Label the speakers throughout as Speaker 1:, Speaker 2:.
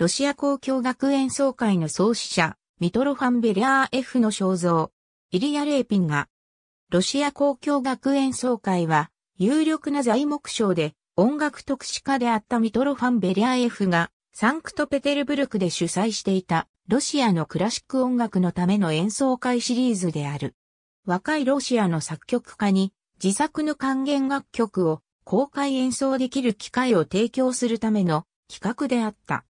Speaker 1: ロシア公共学園総会の創始者、ミトロファン・ベリャー F の肖像、イリア・レーピンが、ロシア公共学園総会は、有力な材木賞で、音楽特使家であったミトロファン・ベリャー F が、サンクトペテルブルクで主催していた、ロシアのクラシック音楽のための演奏会シリーズである。若いロシアの作曲家に、自作の還元楽曲を公開演奏できる機会を提供するための企画であった。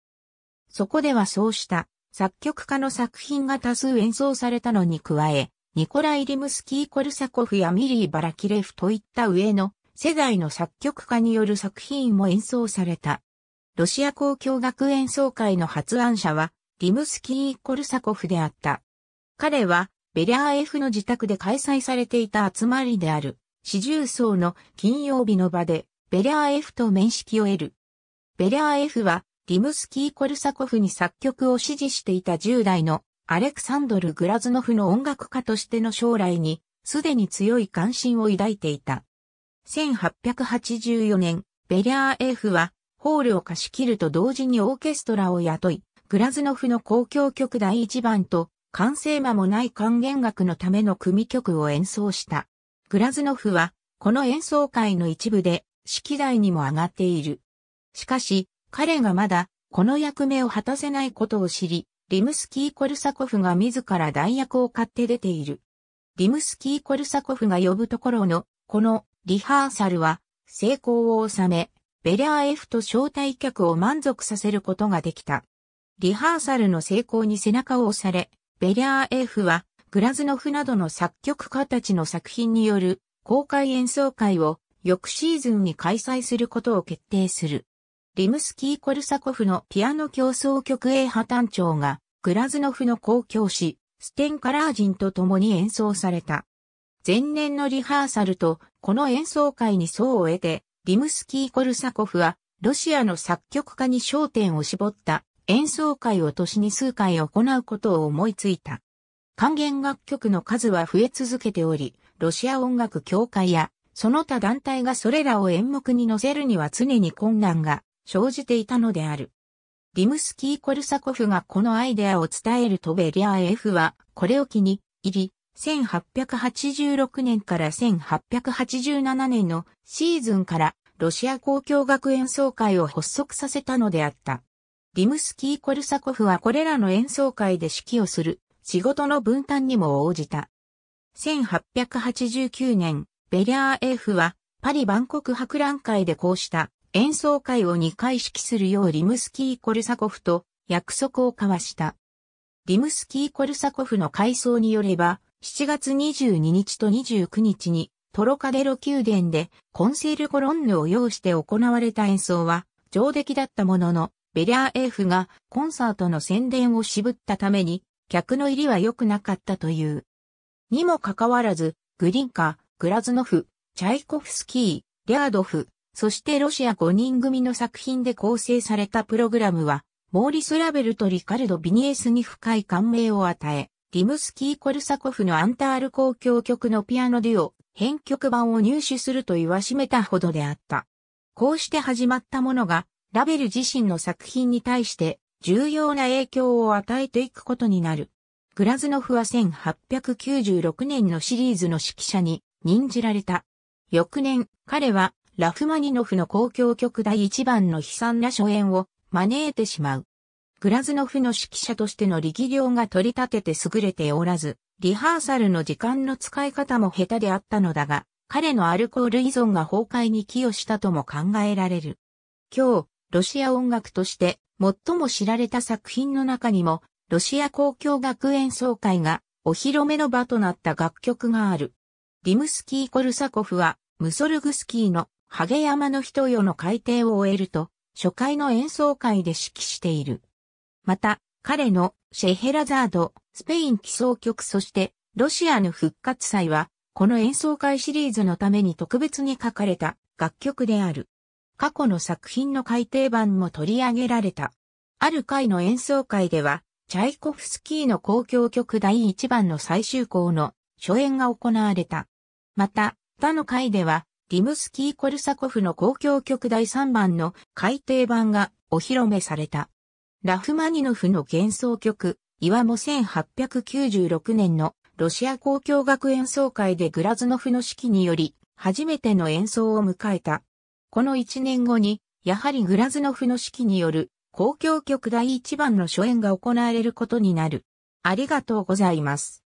Speaker 1: そこではそうした作曲家の作品が多数演奏されたのに加え、ニコライ・リムスキー・コルサコフやミリー・バラキレフといった上の世代の作曲家による作品も演奏された。ロシア交響楽演奏会の発案者は、リムスキー・コルサコフであった。彼は、ベリャーエフの自宅で開催されていた集まりである、四重奏の金曜日の場で、ベリャーエフと面識を得る。ベリャーエフは、リムスキー・コルサコフに作曲を支持していた10代のアレクサンドル・グラズノフの音楽家としての将来に、すでに強い関心を抱いていた。1884年、ベリャーエーフは、ホールを貸し切ると同時にオーケストラを雇い、グラズノフの公共曲第1番と、完成間もない還元楽のための組曲を演奏した。グラズノフは、この演奏会の一部で、式揮台にも上がっている。しかし、彼がまだこの役目を果たせないことを知り、リムスキー・コルサコフが自ら代役を買って出ている。リムスキー・コルサコフが呼ぶところの、このリハーサルは成功を収め、ベリャーエフと招待客を満足させることができた。リハーサルの成功に背中を押され、ベリャーエフはグラズノフなどの作曲家たちの作品による公開演奏会を翌シーズンに開催することを決定する。リムスキー・コルサコフのピアノ競争曲 A 派単調が、グラズノフの公共師、ステンカラージンと共に演奏された。前年のリハーサルと、この演奏会に層を得て、リムスキー・コルサコフは、ロシアの作曲家に焦点を絞った演奏会を年に数回行うことを思いついた。還元楽曲の数は増え続けており、ロシア音楽協会や、その他団体がそれらを演目に載せるには常に困難が生じていたのである。リムスキー・コルサコフがこのアイデアを伝えるとベリアー F は、これを機に、入り、1886年から1887年のシーズンからロシア公共学演奏会を発足させたのであった。リムスキー・コルサコフはこれらの演奏会で指揮をする仕事の分担にも応じた。1889年、ベリアー F はパリ万国博覧会でこうした演奏会を2回指揮するようリムスキー・コルサコフと約束を交わした。リムスキー・コルサコフの回想によれば、7月22日と29日にトロカデロ宮殿でコンセール・コロンヌを要して行われた演奏は上出来だったものの、ベリャーエーフがコンサートの宣伝を渋ったために客の入りは良くなかったという。にもかかわらず、グリンカ、グラズノフ、チャイコフスキー、リャードフ、そしてロシア5人組の作品で構成されたプログラムは、モーリス・ラベルとリカルド・ビニエスに深い感銘を与え、リムスキー・コルサコフのアンタール公共曲のピアノデュオ、編曲版を入手すると言わしめたほどであった。こうして始まったものが、ラベル自身の作品に対して重要な影響を与えていくことになる。グラズノフは1896年のシリーズの指揮者に任じられた。翌年、彼はラフマニノフの公共曲第一番の悲惨な初演を招いてしまう。グラズノフの指揮者としての力量が取り立てて優れておらず、リハーサルの時間の使い方も下手であったのだが、彼のアルコール依存が崩壊に寄与したとも考えられる。今日、ロシア音楽として最も知られた作品の中にも、ロシア公共学演奏会がお披露目の場となった楽曲がある。リムスキー・コルサコフは、ムソルグスキーのハゲ山の人よの改訂を終えると、初回の演奏会で指揮している。また、彼のシェヘラザード、スペイン起草曲そしてロシアの復活祭は、この演奏会シリーズのために特別に書かれた楽曲である。過去の作品の改訂版も取り上げられた。ある回の演奏会では、チャイコフスキーの公共曲第1番の最終項の初演が行われた。また、他の回では、リムスキー・コルサコフの交響曲第3番の改訂版がお披露目された。ラフマニノフの幻想曲、岩も1896年のロシア交響楽演奏会でグラズノフの指揮により初めての演奏を迎えた。この1年後に、やはりグラズノフの指揮による公共曲第1番の初演が行われることになる。ありがとうございます。